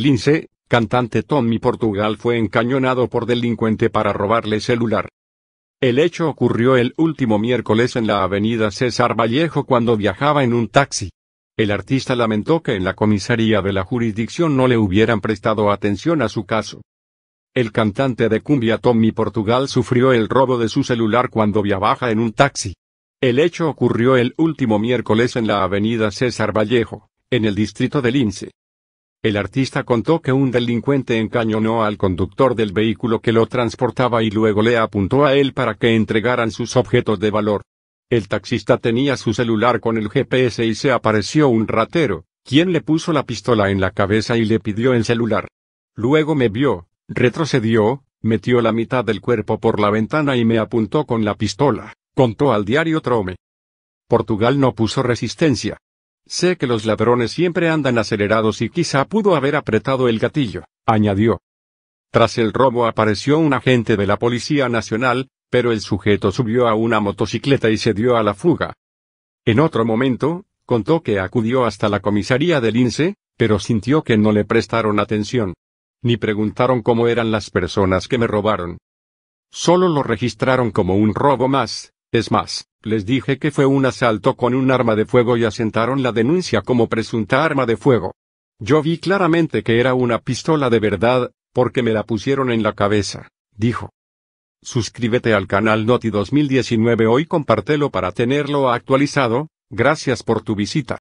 Lince, cantante Tommy Portugal fue encañonado por delincuente para robarle celular. El hecho ocurrió el último miércoles en la avenida César Vallejo cuando viajaba en un taxi. El artista lamentó que en la comisaría de la jurisdicción no le hubieran prestado atención a su caso. El cantante de cumbia Tommy Portugal sufrió el robo de su celular cuando viajaba en un taxi. El hecho ocurrió el último miércoles en la avenida César Vallejo, en el distrito de Lince. El artista contó que un delincuente encañonó al conductor del vehículo que lo transportaba y luego le apuntó a él para que entregaran sus objetos de valor. El taxista tenía su celular con el GPS y se apareció un ratero, quien le puso la pistola en la cabeza y le pidió el celular. Luego me vio, retrocedió, metió la mitad del cuerpo por la ventana y me apuntó con la pistola, contó al diario Trome. Portugal no puso resistencia. Sé que los ladrones siempre andan acelerados y quizá pudo haber apretado el gatillo, añadió. Tras el robo apareció un agente de la Policía Nacional, pero el sujeto subió a una motocicleta y se dio a la fuga. En otro momento, contó que acudió hasta la comisaría del INSE, pero sintió que no le prestaron atención. Ni preguntaron cómo eran las personas que me robaron. Solo lo registraron como un robo más, es más, les dije que fue un asalto con un arma de fuego y asentaron la denuncia como presunta arma de fuego. Yo vi claramente que era una pistola de verdad, porque me la pusieron en la cabeza, dijo. Suscríbete al canal Noti 2019 hoy compártelo para tenerlo actualizado, gracias por tu visita.